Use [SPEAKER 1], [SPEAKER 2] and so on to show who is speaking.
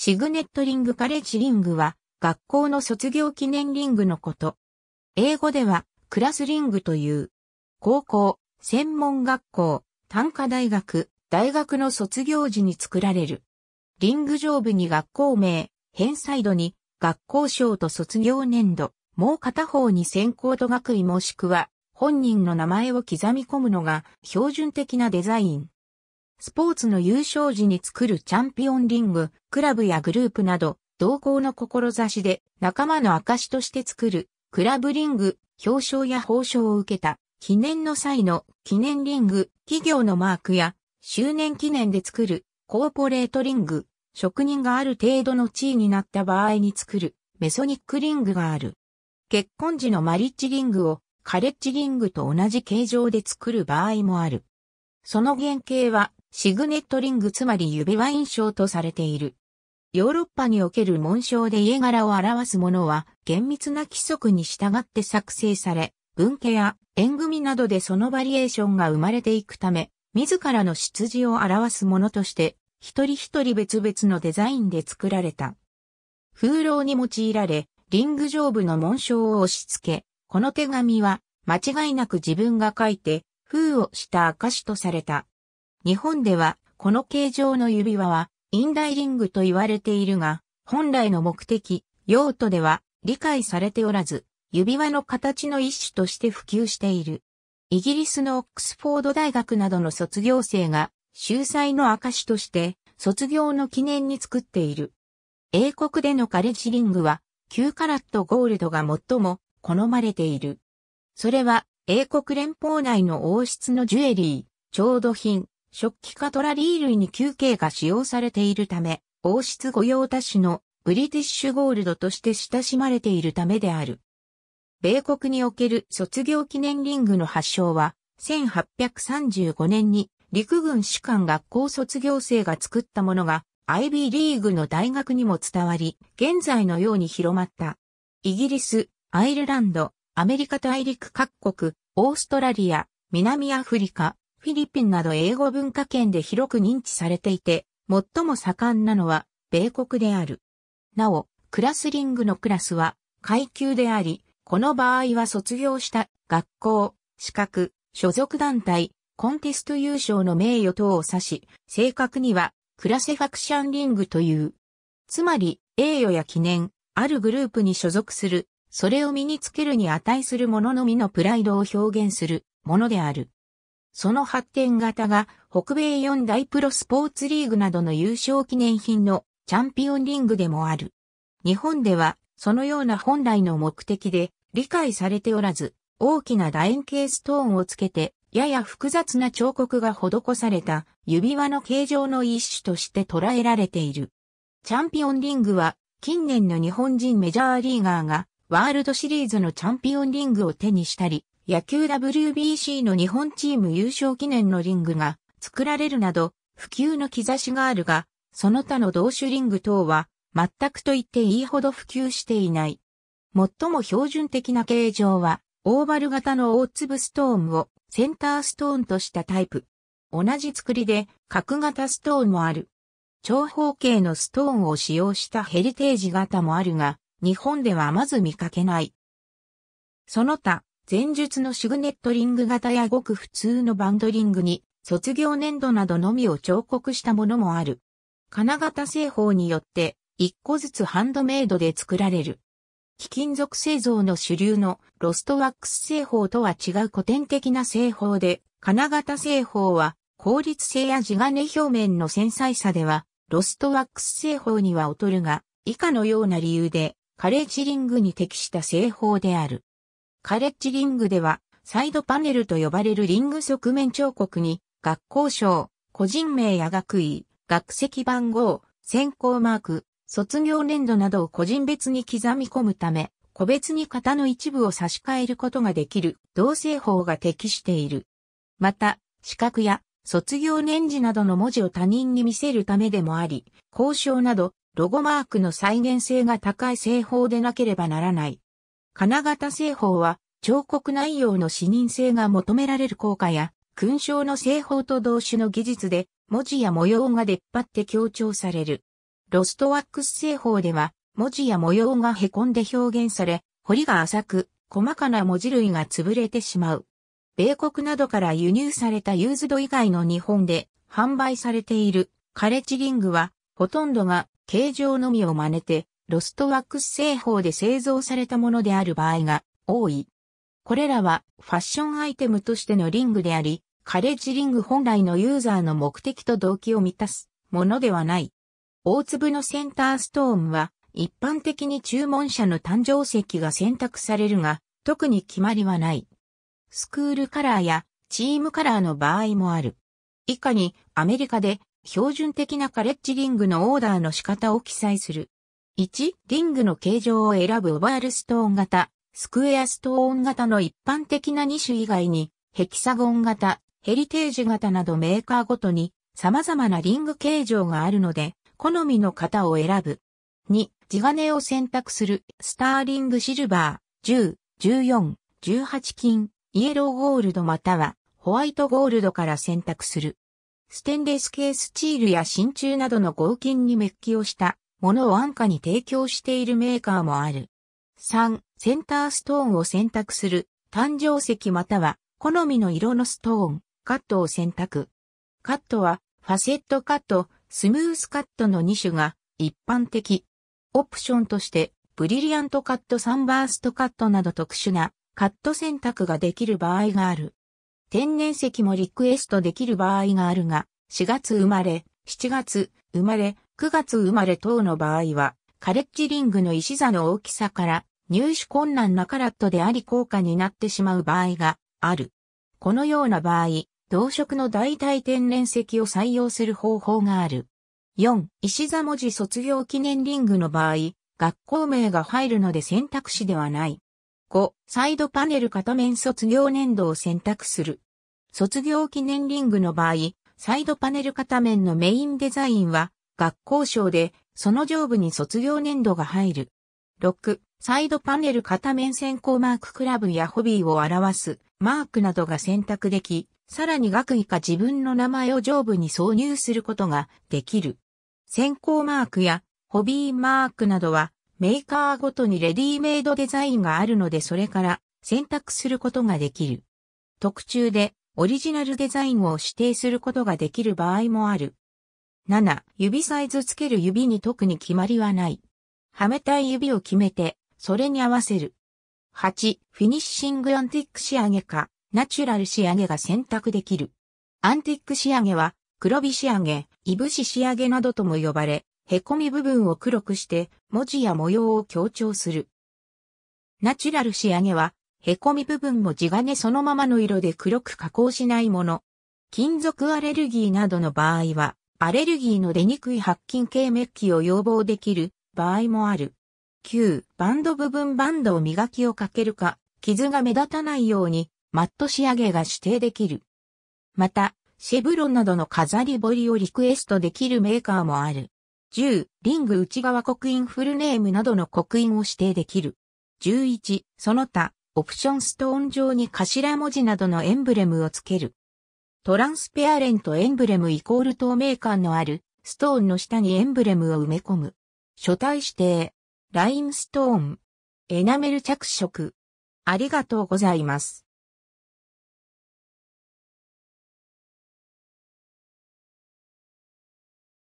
[SPEAKER 1] シグネットリングカレッジリングは学校の卒業記念リングのこと。英語ではクラスリングという。高校、専門学校、短科大学、大学の卒業時に作られる。リング上部に学校名、偏サイドに学校賞と卒業年度、もう片方に専攻と学位もしくは本人の名前を刻み込むのが標準的なデザイン。スポーツの優勝時に作るチャンピオンリング、クラブやグループなど、同行の志で仲間の証として作る、クラブリング、表彰や報奨を受けた、記念の際の記念リング、企業のマークや、周年記念で作る、コーポレートリング、職人がある程度の地位になった場合に作る、メソニックリングがある。結婚時のマリッジリングを、カレッジリングと同じ形状で作る場合もある。その原型は、シグネットリングつまり指輪印象とされている。ヨーロッパにおける紋章で家柄を表すものは厳密な規則に従って作成され、文家や縁組などでそのバリエーションが生まれていくため、自らの出自を表すものとして、一人一人別々のデザインで作られた。風浪に用いられ、リング上部の紋章を押し付け、この手紙は間違いなく自分が書いて、封をした証とされた。日本では、この形状の指輪は、インダイリングと言われているが、本来の目的、用途では理解されておらず、指輪の形の一種として普及している。イギリスのオックスフォード大学などの卒業生が、秀才の証として、卒業の記念に作っている。英国でのカレッジリングは、9カラットゴールドが最も好まれている。それは、英国連邦内の王室のジュエリー、調度品、食器カトラリー類に休憩が使用されているため、王室御用達のブリティッシュゴールドとして親しまれているためである。米国における卒業記念リングの発祥は、1835年に陸軍士官学校卒業生が作ったものが、アイビーリーグの大学にも伝わり、現在のように広まった。イギリス、アイルランド、アメリカ大陸各国、オーストラリア、南アフリカ、フィリピンなど英語文化圏で広く認知されていて、最も盛んなのは、米国である。なお、クラスリングのクラスは、階級であり、この場合は卒業した学校、資格、所属団体、コンテスト優勝の名誉等を指し、正確には、クラセファクションリングという。つまり、栄誉や記念、あるグループに所属する、それを身につけるに値するもののみのプライドを表現するものである。その発展型が北米四大プロスポーツリーグなどの優勝記念品のチャンピオンリングでもある。日本ではそのような本来の目的で理解されておらず、大きな楕円形ストーンをつけて、やや複雑な彫刻が施された指輪の形状の一種として捉えられている。チャンピオンリングは近年の日本人メジャーリーガーがワールドシリーズのチャンピオンリングを手にしたり、野球 WBC の日本チーム優勝記念のリングが作られるなど、普及の兆しがあるが、その他の同種リング等は、全くと言っていいほど普及していない。最も標準的な形状は、オーバル型の大粒ストーンをセンターストーンとしたタイプ。同じ作りで角型ストーンもある。長方形のストーンを使用したヘリテージ型もあるが、日本ではまず見かけない。その他、前述のシグネットリング型やごく普通のバンドリングに、卒業年度などのみを彫刻したものもある。金型製法によって、一個ずつハンドメイドで作られる。貴金属製造の主流のロストワックス製法とは違う古典的な製法で、金型製法は、効率性や地金表面の繊細さでは、ロストワックス製法には劣るが、以下のような理由で、カレーチリングに適した製法である。カレッジリングでは、サイドパネルと呼ばれるリング側面彫刻に、学校賞、個人名や学位、学籍番号、選考マーク、卒業年度などを個人別に刻み込むため、個別に型の一部を差し替えることができる同性法が適している。また、資格や卒業年次などの文字を他人に見せるためでもあり、交渉などロゴマークの再現性が高い製法でなければならない金型製法は、彫刻内容の視認性が求められる効果や、勲章の製法と同種の技術で、文字や模様が出っ張って強調される。ロストワックス製法では、文字や模様が凹んで表現され、彫りが浅く、細かな文字類が潰れてしまう。米国などから輸入されたユーズド以外の日本で販売されているカレッジリングは、ほとんどが形状のみを真似てロストワックス製法で製造されたものである場合が多い。これらはファッションアイテムとしてのリングであり、カレッジリング本来のユーザーの目的と動機を満たすものではない。大粒のセンターストーンは一般的に注文者の誕生石が選択されるが、特に決まりはない。スクールカラーやチームカラーの場合もある。以下にアメリカで標準的なカレッジリングのオーダーの仕方を記載する。1、リングの形状を選ぶオバールストーン型、スクエアストーン型の一般的な2種以外に、ヘキサゴン型、ヘリテージ型などメーカーごとに様々なリング形状があるので、好みの型を選ぶ。2、地金を選択する、スターリングシルバー、10、14、18金、イエローゴールドまたは、ホワイトゴールドから選択する。ステンレス系スチールや真鍮などの合金にメッキをした物を安価に提供しているメーカーもある。3、センターストーンを選択する、誕生石または、好みの色のストーン、カットを選択。カットは、ファセットカット、スムースカットの2種が一般的。オプションとして、ブリリアントカットサンバーストカットなど特殊なカット選択ができる場合がある。天然石もリクエストできる場合があるが、4月生まれ、7月生まれ、9月生まれ等の場合は、カレッジリングの石座の大きさから入手困難なカラットであり高価になってしまう場合がある。このような場合、同色の代替天然石を採用する方法がある。4、石座文字卒業記念リングの場合、学校名が入るので選択肢ではない。5、サイドパネル片面卒業年度を選択する。卒業記念リングの場合、サイドパネル片面のメインデザインは学校賞で、その上部に卒業年度が入る。6、サイドパネル片面先行マーククラブやホビーを表すマークなどが選択でき、さらに学位か自分の名前を上部に挿入することができる。先行マークやホビーマークなどはメーカーごとにレディメイドデザインがあるのでそれから選択することができる。特注でオリジナルデザインを指定することができる場合もある。7、指サイズつける指に特に決まりはない。はめたい指を決めて、それに合わせる。8、フィニッシングアンティック仕上げか、ナチュラル仕上げが選択できる。アンティック仕上げは、黒火仕上げ、いぶし仕上げなどとも呼ばれ、へこみ部分を黒くして、文字や模様を強調する。ナチュラル仕上げは、へこみ部分も地金そのままの色で黒く加工しないもの。金属アレルギーなどの場合は、アレルギーの出にくい白菌系メッキを要望できる場合もある。9、バンド部分バンドを磨きをかけるか、傷が目立たないように、マット仕上げが指定できる。また、シェブロンなどの飾り彫りをリクエストできるメーカーもある。10、リング内側刻印フルネームなどの刻印を指定できる。11、その他、オプションストーン上に頭文字などのエンブレムをつける。トランスペアレントエンブレムイコール透明感のあるストーンの下にエンブレムを埋め込む。書体指定。ラインストーン。エナメル着色。ありがとうございます。